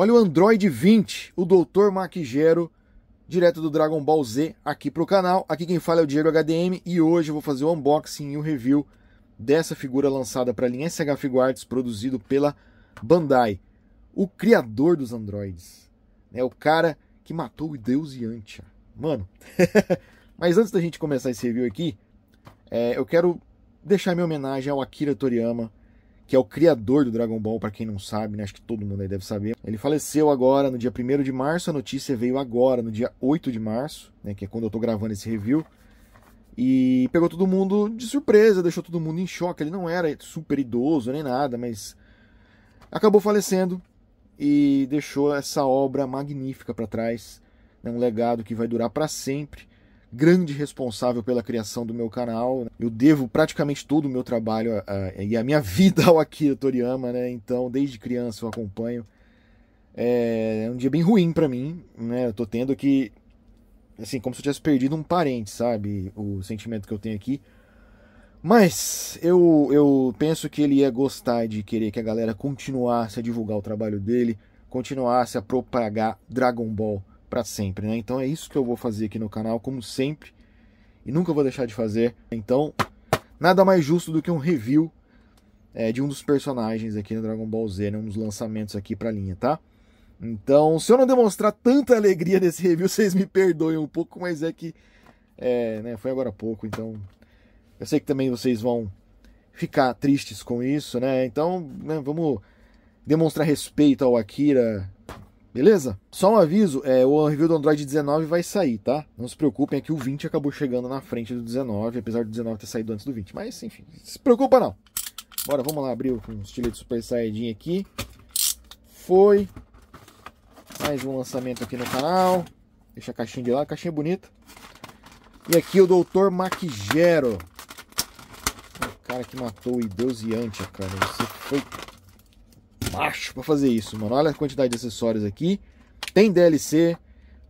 Olha o Android 20, o Dr. Maquigero, direto do Dragon Ball Z, aqui para o canal. Aqui quem fala é o Diego HDM e hoje eu vou fazer o unboxing e o review dessa figura lançada para a linha SH Figuarts, produzido pela Bandai. O criador dos androides, né? o cara que matou o Deus Yantia. Mano, mas antes da gente começar esse review aqui, é, eu quero deixar minha homenagem ao Akira Toriyama, que é o criador do Dragon Ball, para quem não sabe, né? acho que todo mundo aí deve saber. Ele faleceu agora no dia 1 de março, a notícia veio agora, no dia 8 de março, né? que é quando eu tô gravando esse review. E pegou todo mundo de surpresa, deixou todo mundo em choque. Ele não era super idoso nem nada, mas acabou falecendo e deixou essa obra magnífica para trás. né? um legado que vai durar para sempre grande responsável pela criação do meu canal. Né? Eu devo praticamente todo o meu trabalho a, a, e a minha vida ao Akira Toriyama, né? Então, desde criança eu acompanho. É, é um dia bem ruim para mim, né? Eu tô tendo que. Assim, como se eu tivesse perdido um parente, sabe? O sentimento que eu tenho aqui. Mas eu, eu penso que ele ia gostar de querer que a galera continuasse a divulgar o trabalho dele, continuasse a propagar Dragon Ball para sempre, né? Então é isso que eu vou fazer aqui no canal, como sempre, e nunca vou deixar de fazer. Então, nada mais justo do que um review é, de um dos personagens aqui no Dragon Ball Z, né? um dos lançamentos aqui para a linha, tá? Então, se eu não demonstrar tanta alegria nesse review, vocês me perdoem um pouco, mas é que é, né, foi agora há pouco, então eu sei que também vocês vão ficar tristes com isso, né? Então, né, vamos demonstrar respeito ao Akira Beleza? Só um aviso, é, o review do Android 19 vai sair, tá? Não se preocupem, é que o 20 acabou chegando na frente do 19, apesar do 19 ter saído antes do 20. Mas, enfim, se preocupa não. Bora, vamos lá abrir com um estilete Super Saiyajin aqui. Foi. Mais um lançamento aqui no canal. Deixa a caixinha de lá, caixinha é bonita. E aqui o Dr. Maquigero. O cara que matou o Antia, cara. Você foi macho pra fazer isso, mano. Olha a quantidade de acessórios aqui. Tem DLC.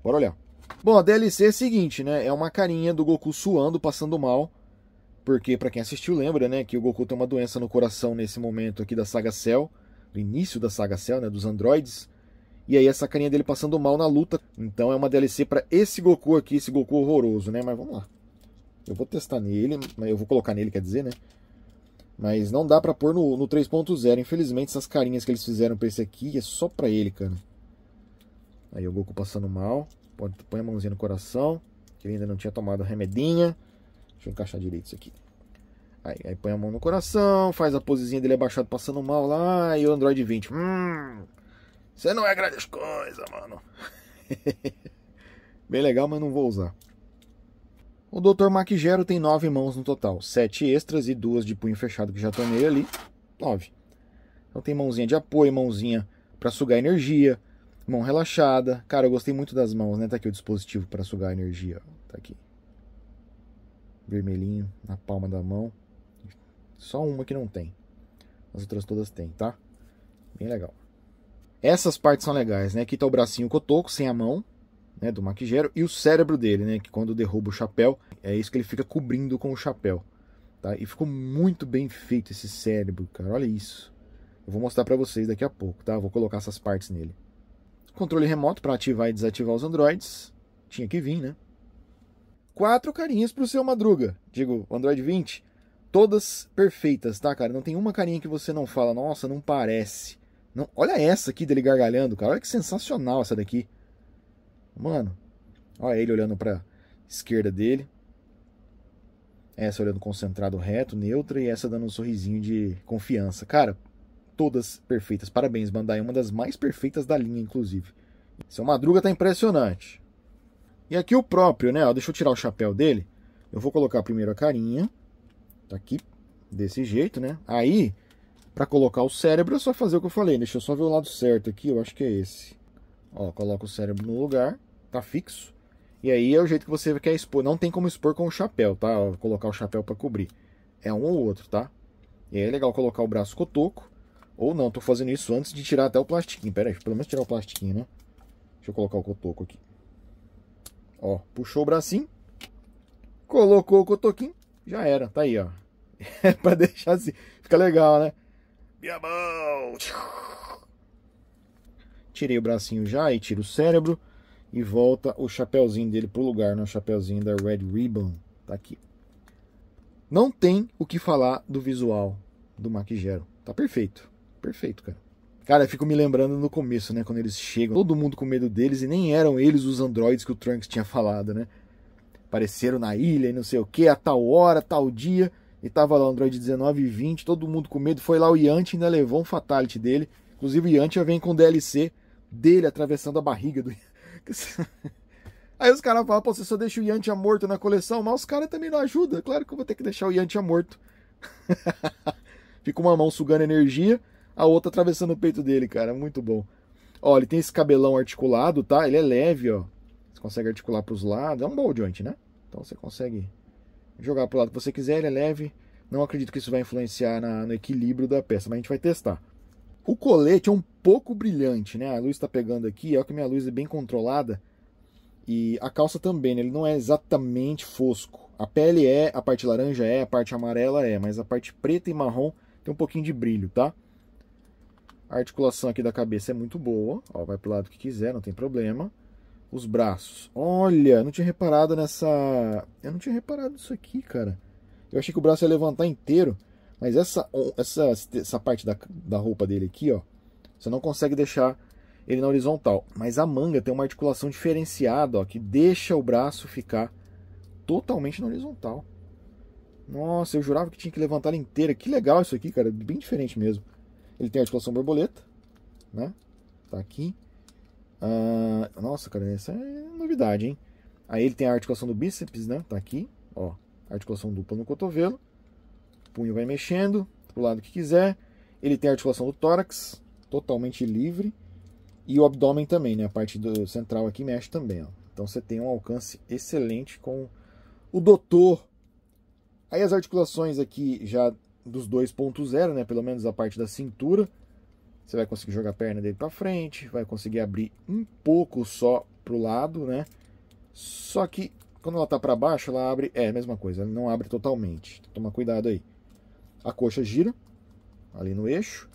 Bora olhar. Bom, a DLC é a seguinte, né? É uma carinha do Goku suando, passando mal. Porque, para quem assistiu, lembra, né? Que o Goku tem uma doença no coração nesse momento aqui da saga Cell. Do início da saga Cell, né? Dos androides. E aí essa carinha dele passando mal na luta. Então é uma DLC para esse Goku aqui, esse Goku horroroso, né? Mas vamos lá. Eu vou testar nele, eu vou colocar nele, quer dizer, né? Mas não dá para pôr no, no 3.0. Infelizmente, essas carinhas que eles fizeram pra esse aqui é só pra ele, cara. Aí o Goku passando mal. Pode, põe a mãozinha no coração. Que ele ainda não tinha tomado a remedinha. Deixa eu encaixar direito isso aqui. Aí, aí põe a mão no coração. Faz a posezinha dele abaixado passando mal lá. E o Android 20. Hum, você não é grande coisa mano. Bem legal, mas não vou usar. O Dr. Maquigero tem nove mãos no total, sete extras e duas de punho fechado que já tornei ali, nove. Então tem mãozinha de apoio, mãozinha para sugar energia, mão relaxada. Cara, eu gostei muito das mãos, né? Tá aqui o dispositivo para sugar energia, tá aqui. Vermelhinho na palma da mão. Só uma que não tem. As outras todas tem, tá? Bem legal. Essas partes são legais, né? Aqui tá o bracinho cotoco, sem a mão, né, do maquigero e o cérebro dele, né, que quando derruba o chapéu, é isso que ele fica cobrindo com o chapéu. Tá? E ficou muito bem feito esse cérebro, cara, olha isso. Eu vou mostrar para vocês daqui a pouco, tá? Vou colocar essas partes nele. Controle remoto para ativar e desativar os androids. Tinha que vir, né? Quatro carinhas pro seu Madruga. Digo, Android 20. Todas perfeitas, tá, cara? Não tem uma carinha que você não fala, nossa, não parece. Não, olha essa aqui dele gargalhando, cara. Olha que sensacional essa daqui. Mano, olha ele olhando para esquerda dele. Essa olhando concentrado reto, neutra, e essa dando um sorrisinho de confiança. Cara, todas perfeitas. Parabéns, Bandai. Uma das mais perfeitas da linha, inclusive. Seu Madruga tá impressionante. E aqui o próprio, né? Ó, deixa eu tirar o chapéu dele. Eu vou colocar primeiro a carinha. Tá aqui, desse jeito, né? Aí, para colocar o cérebro, é só fazer o que eu falei. Deixa eu só ver o lado certo aqui. Eu acho que é esse. Ó, coloca o cérebro no lugar tá fixo. E aí é o jeito que você quer expor. Não tem como expor com o chapéu, tá? Colocar o chapéu para cobrir. É um ou outro, tá? E aí é legal colocar o braço cotoco. Ou não, tô fazendo isso antes de tirar até o plastiquinho. Pera aí, pelo menos tirar o plastiquinho, né? Deixa eu colocar o cotoco aqui. Ó, puxou o bracinho. Colocou o cotoquinho. Já era, tá aí, ó. É pra deixar assim. Fica legal, né? Minha mão! Tirei o bracinho já e tiro o cérebro e volta o chapéuzinho dele pro lugar, né? o chapéuzinho da Red Ribbon, tá aqui. Não tem o que falar do visual do Mac Tá perfeito, perfeito, cara. Cara, eu fico me lembrando no começo, né, quando eles chegam, todo mundo com medo deles e nem eram eles os androides que o Trunks tinha falado, né? Apareceram na ilha e não sei o que, a tal hora, tal dia, e tava lá o Android 19 e 20, todo mundo com medo. Foi lá o Yant ainda levou um fatality dele. Inclusive o Yant já vem com o DLC dele atravessando a barriga do Aí os caras falam, pô, você só deixa o Yantia morto na coleção, mas os caras também não ajudam. Claro que eu vou ter que deixar o Yantia morto. Fica uma mão sugando energia, a outra atravessando o peito dele, cara. Muito bom. Ó, ele tem esse cabelão articulado, tá? Ele é leve, ó. Você consegue articular pros lados. É um bom joint, né? Então você consegue jogar pro lado que você quiser, ele é leve. Não acredito que isso vai influenciar na, no equilíbrio da peça, mas a gente vai testar. O colete é um pouco brilhante, né? A luz está pegando aqui, olha é que minha luz é bem controlada. E a calça também, né? ele não é exatamente fosco. A pele é, a parte laranja é, a parte amarela é, mas a parte preta e marrom tem um pouquinho de brilho, tá? A articulação aqui da cabeça é muito boa, ó, vai pro lado que quiser, não tem problema. Os braços. Olha, não tinha reparado nessa... Eu não tinha reparado isso aqui, cara. Eu achei que o braço ia levantar inteiro. Mas essa, essa, essa parte da, da roupa dele aqui, ó, você não consegue deixar ele na horizontal. Mas a manga tem uma articulação diferenciada, ó, que deixa o braço ficar totalmente na horizontal. Nossa, eu jurava que tinha que levantar ela inteira. Que legal isso aqui, cara. Bem diferente mesmo. Ele tem a articulação borboleta, né? Tá aqui. Ah, nossa, cara, essa é novidade, hein? Aí ele tem a articulação do bíceps, né? Tá aqui, ó. Articulação dupla no cotovelo punho vai mexendo para o lado que quiser. Ele tem a articulação do tórax, totalmente livre. E o abdômen também, né? A parte do central aqui mexe também, ó. Então você tem um alcance excelente com o doutor. Aí as articulações aqui já dos 2.0, né? Pelo menos a parte da cintura. Você vai conseguir jogar a perna dele para frente, vai conseguir abrir um pouco só pro lado, né? Só que quando ela tá para baixo, ela abre, é a mesma coisa, ela não abre totalmente. Então, toma cuidado aí a coxa gira ali no eixo,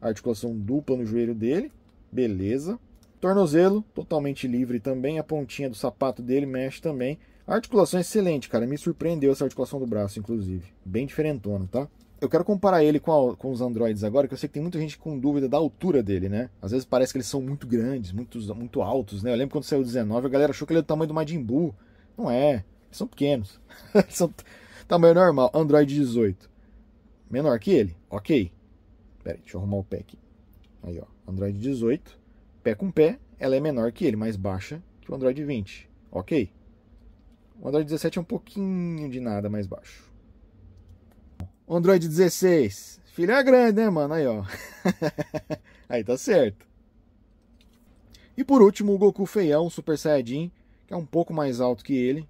articulação dupla no joelho dele, beleza. Tornozelo totalmente livre também, a pontinha do sapato dele mexe também. articulação é excelente, cara, me surpreendeu essa articulação do braço, inclusive, bem diferentona, tá? Eu quero comparar ele com, a, com os androides agora, que eu sei que tem muita gente com dúvida da altura dele, né? Às vezes parece que eles são muito grandes, muito, muito altos, né? Eu lembro quando saiu o 19, a galera achou que ele era é do tamanho do Majin Buu. Não é, eles são pequenos, são tamanho normal, Android 18 menor que ele. Ok. Pera aí, deixa eu arrumar o pé aqui. Aí, ó, Android 18, pé com pé, ela é menor que ele, mais baixa que o Android 20. Ok. O Android 17 é um pouquinho de nada mais baixo. O Android 16. Filha é grande, né, mano? Aí, ó. aí tá certo. E por último, o Goku feião, Super Saiyajin, que é um pouco mais alto que ele,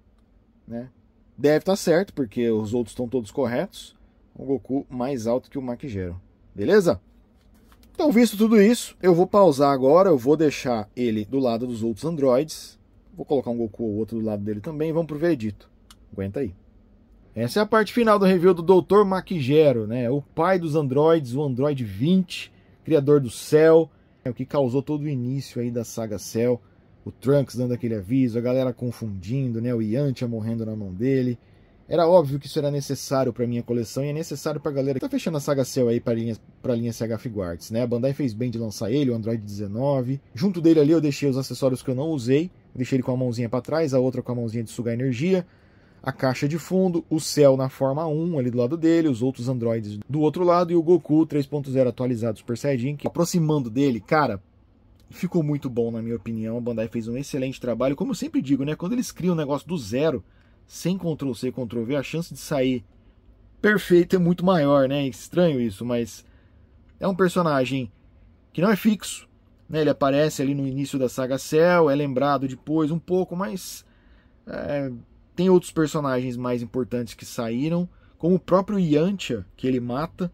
né? Deve estar tá certo, porque os outros estão todos corretos um Goku mais alto que o Gero. Beleza? Então, visto tudo isso, eu vou pausar agora, eu vou deixar ele do lado dos outros androides. Vou colocar um Goku ou outro do lado dele também vamos pro veredito. Aguenta aí. Essa é a parte final do review do Dr. Maquigero, né? O pai dos androides, o Android 20, criador do Cell, é o que causou todo o início aí da saga Cell. O Trunks dando aquele aviso, a galera confundindo, né? O Yantia morrendo na mão dele. Era óbvio que isso era necessário para minha coleção e é necessário para a galera que tá fechando a saga Cell aí para linha, pra linha CH Figuarts, né? A Bandai fez bem de lançar ele, o Android 19. Junto dele ali eu deixei os acessórios que eu não usei. deixei ele com a mãozinha para trás, a outra com a mãozinha de sugar energia. A caixa de fundo, o Cell na forma 1 ali do lado dele, os outros androides do outro lado e o Goku 3.0 atualizado Super Saiyajin. Que, aproximando dele, cara, ficou muito bom na minha opinião. A Bandai fez um excelente trabalho. Como eu sempre digo, né? Quando eles criam um negócio do zero sem Ctrl C, Ctrl V, a chance de sair perfeito é muito maior, né? É estranho isso, mas é um personagem que não é fixo, né? Ele aparece ali no início da saga Cell, é lembrado depois um pouco, mas é, tem outros personagens mais importantes que saíram, como o próprio Yantia, que ele mata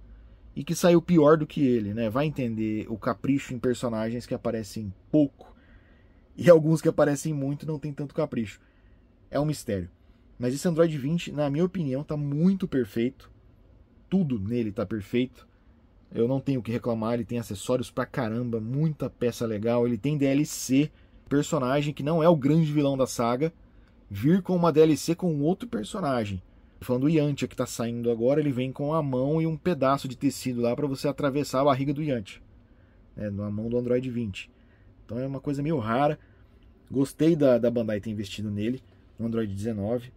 e que saiu pior do que ele, né? Vai entender o capricho em personagens que aparecem pouco e alguns que aparecem muito não tem tanto capricho. É um mistério. Mas esse Android 20, na minha opinião, está muito perfeito. Tudo nele está perfeito. Eu não tenho o que reclamar, ele tem acessórios pra caramba, muita peça legal, ele tem DLC, personagem que não é o grande vilão da saga, vir com uma DLC com outro personagem. Falando do Yantia que tá saindo agora, ele vem com a mão e um pedaço de tecido lá para você atravessar a barriga do Yantia. Né, na mão do Android 20. Então é uma coisa meio rara. Gostei da, da Bandai ter investido nele, no Android 19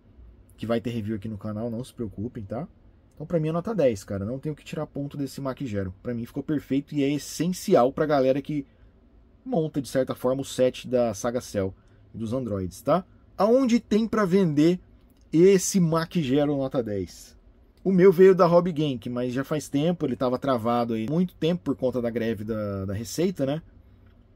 que vai ter review aqui no canal, não se preocupem, tá? Então para mim é nota 10, cara, não tenho que tirar ponto desse Mac Gero. Para mim ficou perfeito e é essencial para galera que monta de certa forma o set da Saga Cell e dos Androids, tá? Aonde tem para vender esse Mac Gero nota 10? O meu veio da Rob Gank, mas já faz tempo, ele estava travado aí muito tempo por conta da greve da, da Receita, né?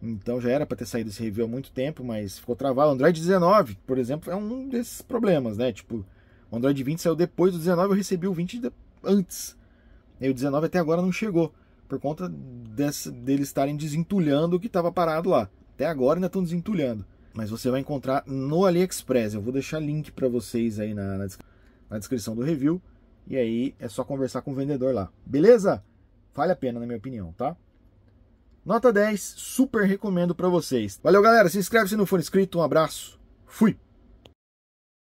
Então já era para ter saído esse review há muito tempo, mas ficou travado. Android 19, por exemplo, é um desses problemas, né? Tipo, o Android 20 saiu depois do 19, eu recebi o 20 antes. E o 19 até agora não chegou, por conta deles estarem desentulhando o que estava parado lá. Até agora ainda estão desentulhando. Mas você vai encontrar no AliExpress. Eu vou deixar link para vocês aí na, na, na descrição do review. E aí é só conversar com o vendedor lá. Beleza? Vale a pena, na minha opinião, tá? Nota 10, super recomendo para vocês. Valeu, galera. Se inscreve se não for inscrito. Um abraço. Fui!